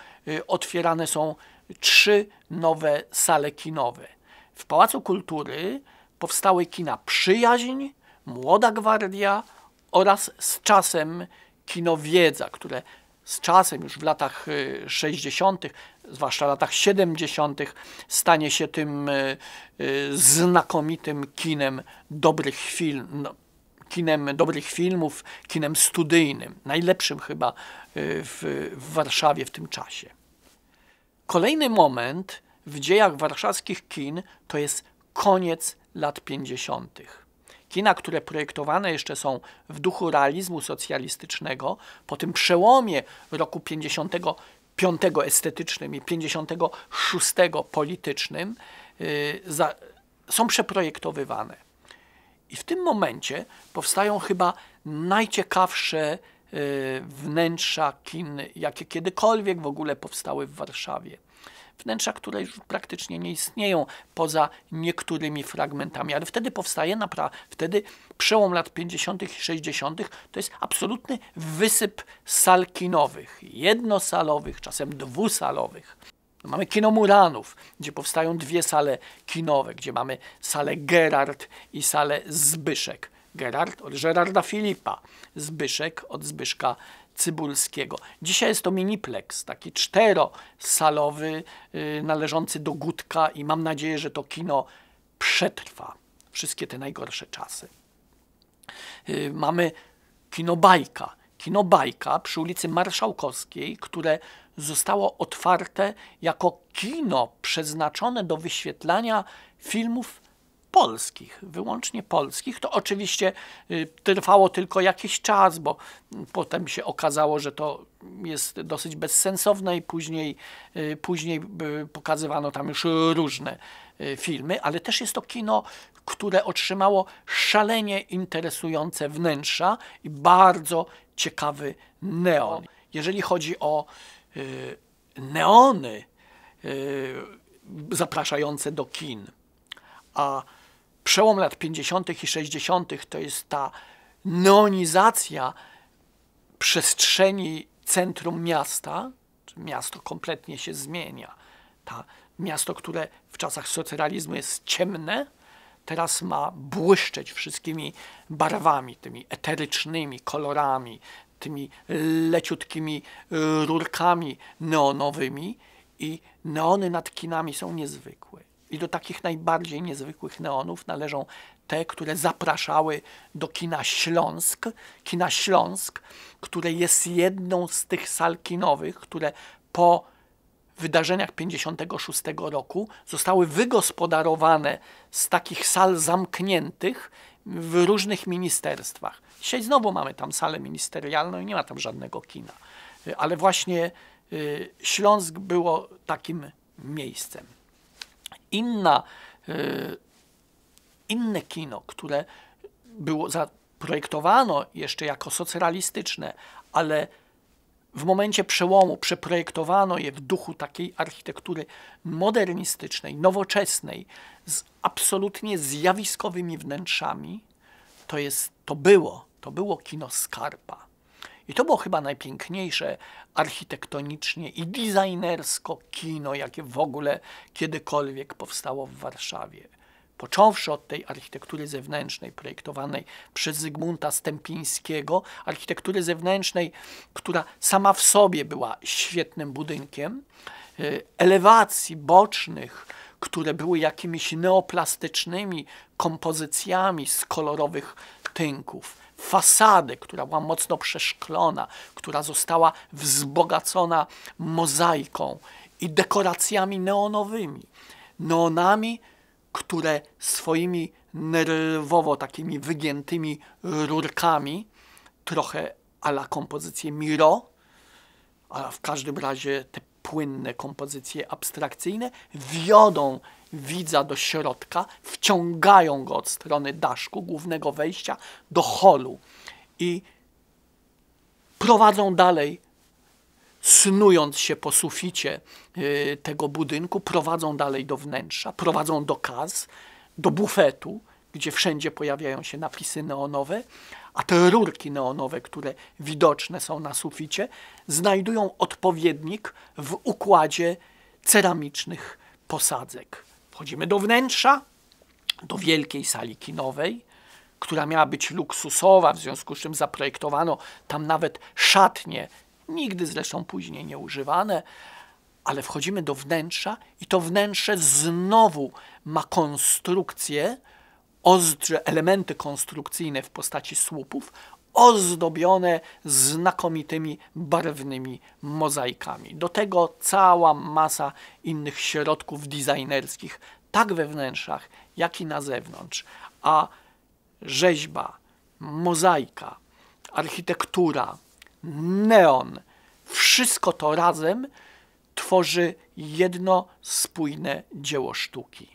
otwierane są trzy nowe sale kinowe. W Pałacu Kultury powstały kina Przyjaźń, Młoda Gwardia oraz z czasem kinowiedza, które z czasem już w latach 60., y, zwłaszcza latach 70., stanie się tym y, y, znakomitym kinem dobrych filmów, no, kinem dobrych filmów, kinem studyjnym, najlepszym chyba w, w Warszawie w tym czasie. Kolejny moment w dziejach warszawskich kin to jest koniec lat 50. Kina, które projektowane jeszcze są w duchu realizmu socjalistycznego, po tym przełomie roku 55 estetycznym i 56 politycznym, yy, za, są przeprojektowywane. I w tym momencie powstają chyba najciekawsze Y, wnętrza kin, jakie kiedykolwiek w ogóle powstały w Warszawie. Wnętrza, które już praktycznie nie istnieją poza niektórymi fragmentami, ale wtedy powstaje naprawdę, wtedy przełom lat 50. i 60. to jest absolutny wysyp sal kinowych, jednosalowych, czasem dwusalowych. No mamy kino Muranów, gdzie powstają dwie sale kinowe, gdzie mamy salę Gerard i salę Zbyszek. Gerard od Gerarda Filipa, Zbyszek od Zbyszka Cybulskiego. Dzisiaj jest to miniplex, taki czterosalowy, y, należący do Gutka i mam nadzieję, że to kino przetrwa wszystkie te najgorsze czasy. Y, mamy kino bajka. Kino bajka przy ulicy Marszałkowskiej, które zostało otwarte jako kino przeznaczone do wyświetlania filmów polskich, wyłącznie polskich. To oczywiście y, trwało tylko jakiś czas, bo potem się okazało, że to jest dosyć bezsensowne i później, y, później y, pokazywano tam już różne filmy, ale też jest to kino, które otrzymało szalenie interesujące wnętrza i bardzo ciekawy neon. Jeżeli chodzi o neony zapraszające do kin, a przełom lat 50. i 60. to jest ta neonizacja przestrzeni centrum miasta. Miasto kompletnie się zmienia. Ta miasto, które w czasach socjalizmu jest ciemne, teraz ma błyszczeć wszystkimi barwami, tymi eterycznymi kolorami, tymi leciutkimi rurkami neonowymi i neony nad kinami są niezwykłe. I do takich najbardziej niezwykłych neonów należą te, które zapraszały do kina Śląsk. Kina Śląsk, które jest jedną z tych sal kinowych, które po wydarzeniach 56 roku zostały wygospodarowane z takich sal zamkniętych w różnych ministerstwach. Dzisiaj znowu mamy tam salę ministerialną i nie ma tam żadnego kina. Ale właśnie y, Śląsk było takim miejscem inna, y, inne kino, które było zaprojektowano jeszcze jako socrealistyczne, ale w momencie przełomu przeprojektowano je w duchu takiej architektury modernistycznej, nowoczesnej, z absolutnie zjawiskowymi wnętrzami, to jest, to było, to było kino Skarpa. I to było chyba najpiękniejsze architektonicznie i designersko kino, jakie w ogóle kiedykolwiek powstało w Warszawie. Począwszy od tej architektury zewnętrznej projektowanej przez Zygmunta Stępińskiego, architektury zewnętrznej, która sama w sobie była świetnym budynkiem, y, elewacji bocznych, które były jakimiś neoplastycznymi kompozycjami z kolorowych tynków, fasady, która była mocno przeszklona, która została wzbogacona mozaiką i dekoracjami neonowymi. Neonami, które swoimi nerwowo takimi wygiętymi rurkami, trochę ala kompozycje Miro, a w każdym razie te płynne kompozycje abstrakcyjne wiodą widza do środka, wciągają go od strony daszku, głównego wejścia, do holu i prowadzą dalej, snując się po suficie y, tego budynku, prowadzą dalej do wnętrza, prowadzą do kas, do bufetu, gdzie wszędzie pojawiają się napisy neonowe, a te rurki neonowe, które widoczne są na suficie, znajdują odpowiednik w układzie ceramicznych posadzek. Wchodzimy do wnętrza, do wielkiej sali kinowej, która miała być luksusowa, w związku z czym zaprojektowano tam nawet szatnie, nigdy zresztą później nie używane, ale wchodzimy do wnętrza i to wnętrze znowu ma konstrukcję, ostre elementy konstrukcyjne w postaci słupów ozdobione znakomitymi barwnymi mozaikami. Do tego cała masa innych środków designerskich, tak we wnętrzach, jak i na zewnątrz. A rzeźba, mozaika, architektura, neon, wszystko to razem tworzy jedno spójne dzieło sztuki.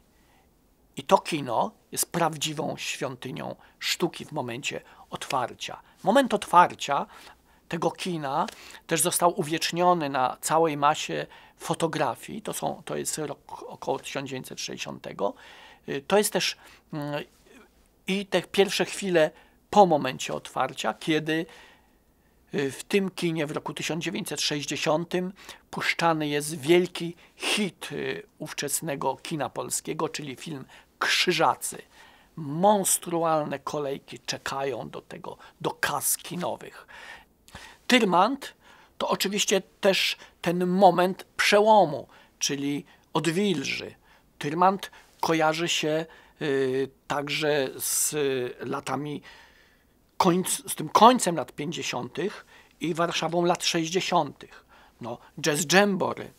I to kino jest prawdziwą świątynią sztuki w momencie otwarcia. Moment otwarcia tego kina też został uwieczniony na całej masie fotografii. To, są, to jest rok około 1960. Y, to jest też y, i te pierwsze chwile po momencie otwarcia, kiedy y, w tym kinie w roku 1960 puszczany jest wielki hit ówczesnego kina polskiego, czyli film Krzyżacy monstrualne kolejki czekają do tego, do kas kinowych. Tyrmand to oczywiście też ten moment przełomu, czyli odwilży. Tyrmand kojarzy się y, także z y, latami, końc, z tym końcem lat 50. i Warszawą lat 60. No, jazz jambory,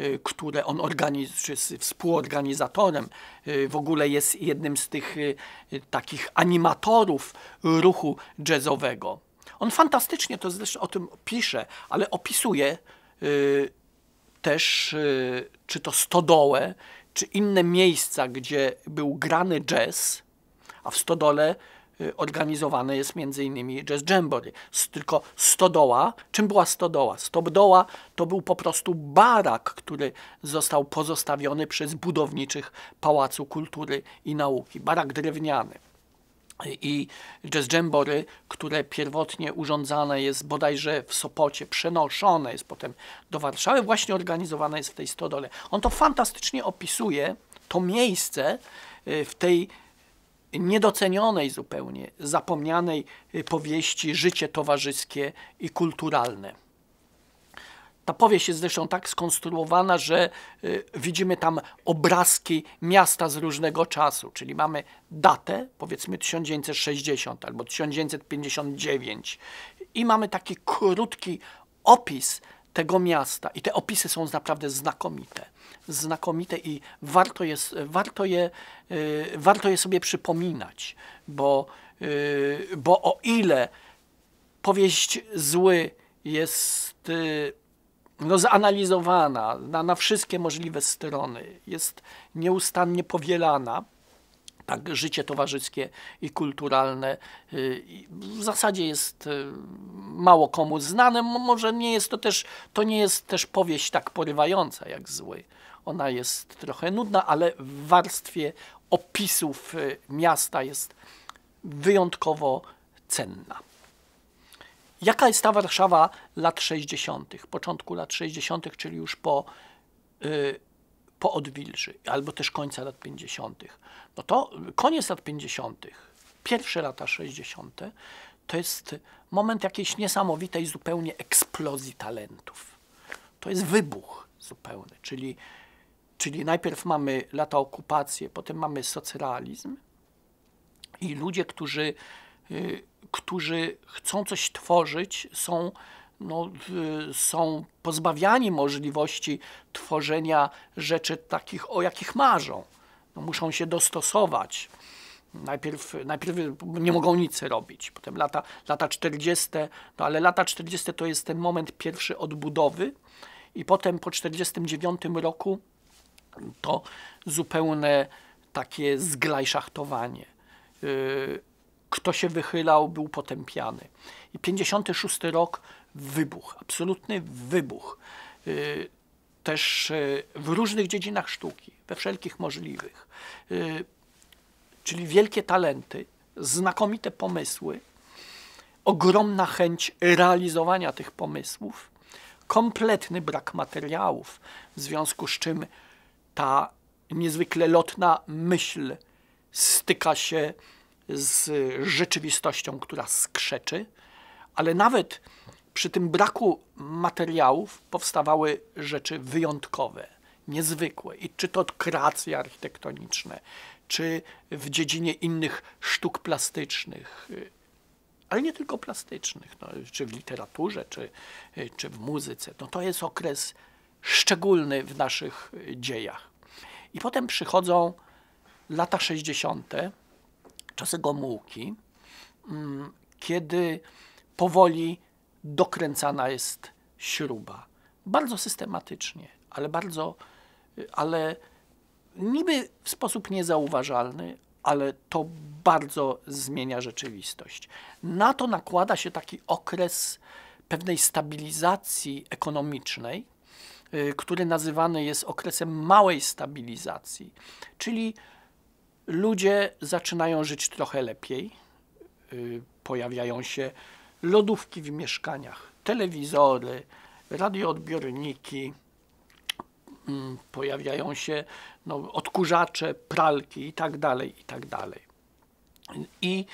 E, które on organizuje, współorganizatorem, e, w ogóle jest jednym z tych e, takich animatorów ruchu jazzowego. On fantastycznie to zresztą o tym pisze, ale opisuje też czy to stodołę, czy inne miejsca, gdzie był grany jazz, a w stodole Y, organizowane jest m.in. Jazz Jamboree. Tylko Stodoła, czym była Stodoła? Stodoła to był po prostu barak, który został pozostawiony przez budowniczych Pałacu Kultury i Nauki. Barak drewniany i jazz jambory, które pierwotnie urządzane jest bodajże w Sopocie, przenoszone jest potem do Warszawy, właśnie organizowane jest w tej stodole. On to fantastycznie opisuje, to miejsce y, w tej niedocenionej zupełnie, zapomnianej y, powieści Życie towarzyskie i kulturalne. Ta powieść jest zresztą tak skonstruowana, że y, widzimy tam obrazki miasta z różnego czasu, czyli mamy datę, powiedzmy 1960 albo 1959 i mamy taki krótki opis tego miasta. I te opisy są naprawdę znakomite. Znakomite i warto, jest, warto, je, y, warto je sobie przypominać, bo, y, bo o ile powieść zły jest no, y, zanalizowana na, na wszystkie możliwe strony, jest nieustannie powielana, tak, życie towarzyskie i kulturalne y, w zasadzie jest y, mało komu znane. Może nie jest to też, to nie jest też powieść tak porywająca jak Zły. Ona jest trochę nudna, ale w warstwie opisów y, miasta jest wyjątkowo cenna. Jaka jest ta Warszawa lat 60., początku lat 60., czyli już po po odwilży albo też końca lat 50. No to koniec lat 50., pierwsze lata 60. to jest moment jakiejś niesamowitej zupełnie eksplozji talentów. To jest wybuch zupełny, czyli, czyli najpierw mamy lata okupacji, potem mamy socrealizm i ludzie, którzy, y, którzy chcą coś tworzyć, są no, są pozbawiani możliwości tworzenia rzeczy takich, o jakich marzą. No, muszą się dostosować. Najpierw, najpierw nie mogą nic robić, potem lata, lata 40, no ale lata 40 to jest ten moment pierwszy odbudowy i potem po 49 roku to zupełne takie zglajszachtowanie. Y, kto się wychylał, był potępiany. I 56 rok wybuch, absolutny wybuch. Y, też y, w różnych dziedzinach sztuki, we wszelkich możliwych. Y, czyli wielkie talenty, znakomite pomysły, ogromna chęć realizowania tych pomysłów, kompletny brak materiałów, w związku z czym ta niezwykle lotna myśl styka się z rzeczywistością, która skrzeczy, ale nawet przy tym braku materiałów powstawały rzeczy wyjątkowe, niezwykłe. I czy to kreacje architektoniczne, czy w dziedzinie innych sztuk plastycznych, y, ale nie tylko plastycznych, no, czy w literaturze, czy, y, czy w muzyce. No, to jest okres szczególny w naszych y, dziejach. I potem przychodzą lata 60., czasy Gomułki, mm, kiedy powoli dokręcana jest śruba. Bardzo systematycznie, ale bardzo, ale niby w sposób niezauważalny, ale to bardzo zmienia rzeczywistość. Na to nakłada się taki okres pewnej stabilizacji ekonomicznej, y, który nazywany jest okresem małej stabilizacji, czyli ludzie zaczynają żyć trochę lepiej, y, pojawiają się lodówki w mieszkaniach, telewizory, radioodbiorniki, mm, pojawiają się no, odkurzacze, pralki i tak dalej, i tak dalej. I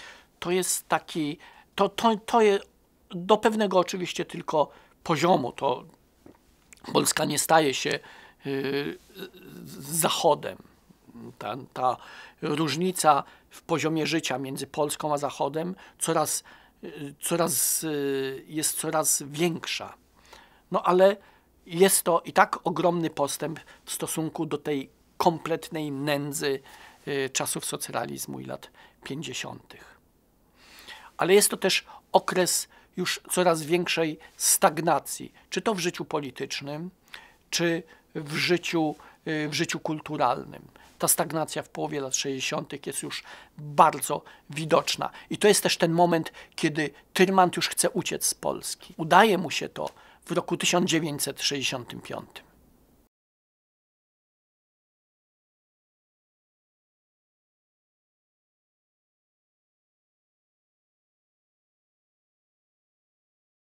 to jest taki, to, to, to jest do pewnego oczywiście tylko poziomu, to Polska nie staje się yy, zachodem. Ta, ta różnica w poziomie życia między Polską a Zachodem coraz coraz, y, jest coraz większa. No ale jest to i tak ogromny postęp w stosunku do tej kompletnej nędzy y, czasów socrealizmu i lat 50. Ale jest to też okres już coraz większej stagnacji, czy to w życiu politycznym, czy w życiu Y, w życiu kulturalnym. Ta stagnacja w połowie lat 60. jest już bardzo widoczna. I to jest też ten moment, kiedy Tyrmand już chce uciec z Polski. Udaje mu się to w roku 1965.